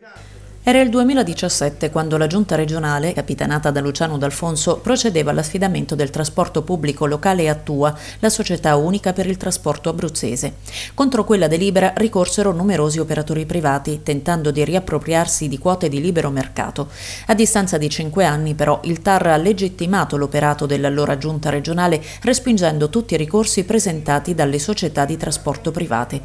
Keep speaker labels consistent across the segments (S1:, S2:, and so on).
S1: caso. Era il 2017 quando la giunta regionale, capitanata da Luciano D'Alfonso, procedeva all'affidamento del trasporto pubblico locale a Tua, la società unica per il trasporto abruzzese. Contro quella delibera ricorsero numerosi operatori privati, tentando di riappropriarsi di quote di libero mercato. A distanza di cinque anni, però, il TAR ha legittimato l'operato dell'allora giunta regionale, respingendo tutti i ricorsi presentati dalle società di trasporto private.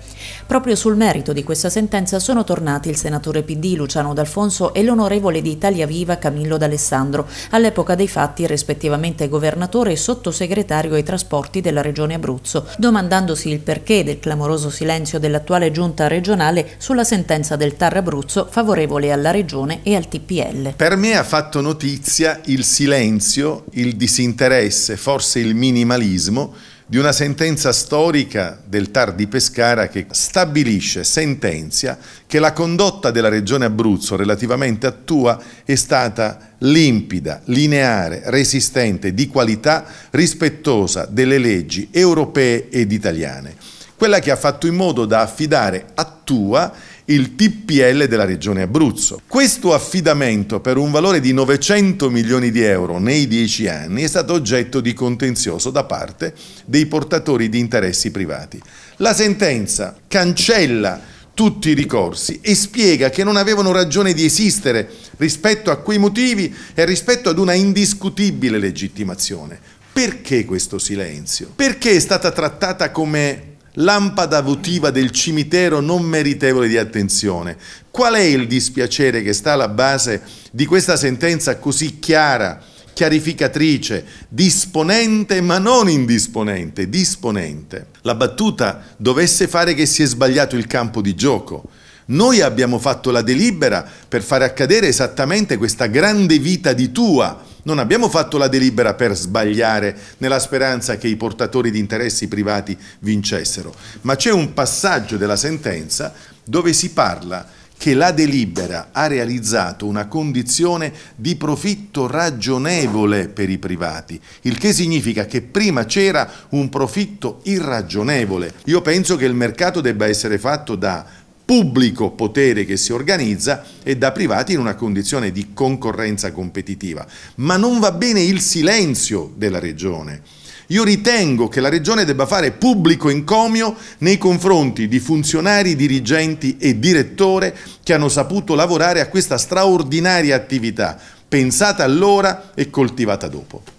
S1: Proprio sul merito di questa sentenza sono tornati il senatore PD Luciano D'Alfonso D'Alfonso e l'onorevole di Italia Viva Camillo D'Alessandro, all'epoca dei fatti rispettivamente governatore e sottosegretario ai trasporti della regione Abruzzo, domandandosi il perché del clamoroso silenzio dell'attuale giunta regionale sulla sentenza del Tar Abruzzo favorevole alla regione e al TPL.
S2: Per me ha fatto notizia il silenzio, il disinteresse, forse il minimalismo di una sentenza storica del TAR di Pescara che stabilisce, sentenzia, che la condotta della Regione Abruzzo relativamente a Tua è stata limpida, lineare, resistente, di qualità, rispettosa delle leggi europee ed italiane. Quella che ha fatto in modo da affidare a Tua il TPL della regione Abruzzo. Questo affidamento per un valore di 900 milioni di euro nei 10 anni è stato oggetto di contenzioso da parte dei portatori di interessi privati. La sentenza cancella tutti i ricorsi e spiega che non avevano ragione di esistere rispetto a quei motivi e rispetto ad una indiscutibile legittimazione. Perché questo silenzio? Perché è stata trattata come lampada votiva del cimitero non meritevole di attenzione. Qual è il dispiacere che sta alla base di questa sentenza così chiara, chiarificatrice, disponente ma non indisponente, disponente? La battuta dovesse fare che si è sbagliato il campo di gioco. Noi abbiamo fatto la delibera per fare accadere esattamente questa grande vita di tua, non abbiamo fatto la delibera per sbagliare nella speranza che i portatori di interessi privati vincessero, ma c'è un passaggio della sentenza dove si parla che la delibera ha realizzato una condizione di profitto ragionevole per i privati, il che significa che prima c'era un profitto irragionevole. Io penso che il mercato debba essere fatto da pubblico potere che si organizza e da privati in una condizione di concorrenza competitiva. Ma non va bene il silenzio della Regione. Io ritengo che la Regione debba fare pubblico encomio nei confronti di funzionari, dirigenti e direttore che hanno saputo lavorare a questa straordinaria attività, pensata allora e coltivata dopo.